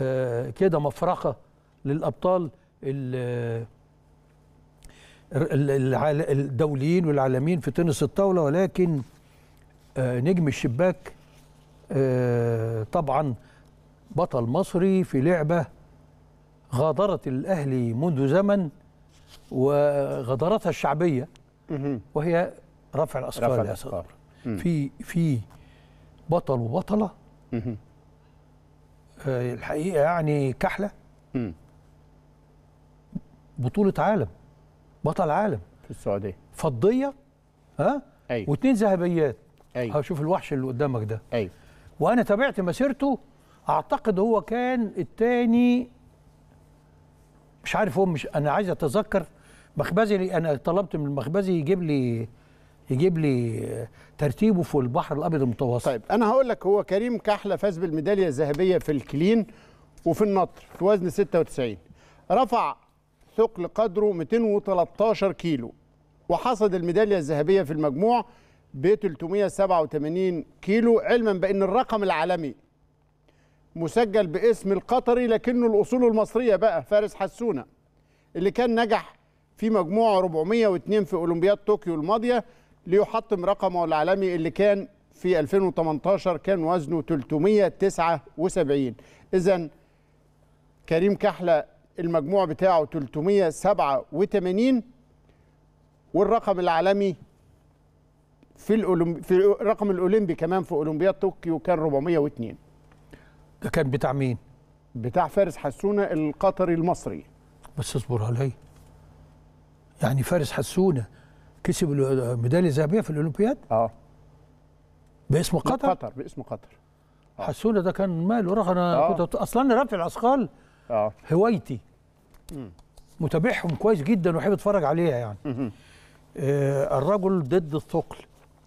آه، كده مفرقه للابطال آه، الدوليين والعالميين في تنس الطاوله ولكن آه، نجم الشباك طبعا بطل مصري في لعبه غادرت الاهلي منذ زمن وغادرتها الشعبيه وهي رفع الاثقال في في بطل وبطله آه، الحقيقه يعني كحله م. بطوله عالم بطل عالم في السعوديه فضيه ها أيوه. واثنين ذهبيات ايوه هشوف الوحش اللي قدامك ده ايوه وانا تابعت مسيرته اعتقد هو كان الثاني مش عارف هو مش انا عايز اتذكر مخبزي انا طلبت من المخبزي يجيب لي يجيب لي ترتيبه في البحر الابيض المتوسط طيب انا هقول لك هو كريم كحله فاز بالميداليه الذهبيه في الكلين وفي النطر في وزن 96 رفع ثقل قدره 213 كيلو وحصد الميداليه الذهبيه في المجموع ب 387 كيلو علما بان الرقم العالمي مسجل باسم القطري لكنه الاصول المصريه بقى فارس حسونه اللي كان نجح في مجموعه 402 في اولمبياد طوكيو الماضيه ليحطم رقمه العالمي اللي كان في 2018 كان وزنه 379 إذا كريم كحلة المجموع بتاعه 387 والرقم العالمي في الأولمبي في الرقم الاولمبي كمان في اولمبياد طوكيو كان 402 ده كان بتاع مين؟ بتاع فارس حسونه القطري المصري بس اصبر عليا يعني فارس حسونه كسب الميداليه الذهبيه في الاولمبياد اه باسم قطر قطر باسم قطر آه. حسونا ده كان ماله راح انا آه. كنت اصلا رافع الاثقال اه هوايتي متابعهم كويس جدا واحب اتفرج عليها يعني آه الرجل ضد الثقل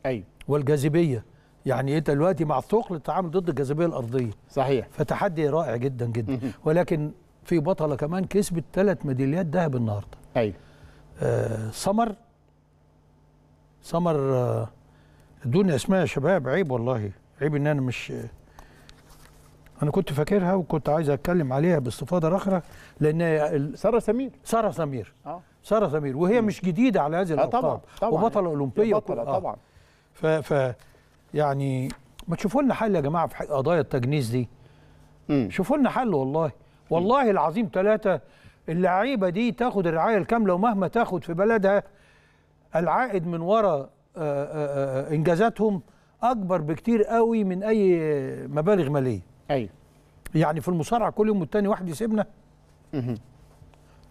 ايوه والجاذبيه يعني انت دلوقتي مع الثقل التعامل ضد الجاذبيه الارضيه صحيح فتحدي رائع جدا جدا مم. ولكن في بطله كمان كسبت ثلاث ميداليات ذهب النهارده ايوه آه سمر سمر الدنيا اسمها يا شباب عيب والله عيب ان انا مش انا كنت فاكرها وكنت عايز اتكلم عليها باستفاضه رخره لان ال... ساره سمير ساره سمير اه ساره سمير وهي م. مش جديده على هذه آه، الالقاب آه طبعا وبطله اولمبيه بطله آه. طبعا ف ف يعني ما تشوفوا لنا حل يا جماعه في قضايا التجنيس دي شوفوا لنا حل والله والله م. العظيم ثلاثه اللعيبه دي تاخد الرعايه الكامله ومهما تاخد في بلدها العائد من وراء آه، آه، آه، انجازاتهم اكبر بكتير قوي من اي مبالغ ماليه ايوه يعني في المصارعه كل يوم والتاني واحد يسيبنا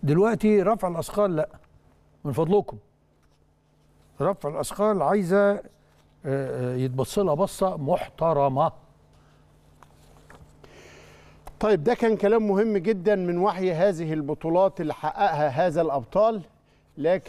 دلوقتي رفع الاثقال لا من فضلكم رفع الاثقال عايزه يتبص لها بصه محترمه طيب ده كان كلام مهم جدا من وحي هذه البطولات اللي حققها هذا الابطال لكن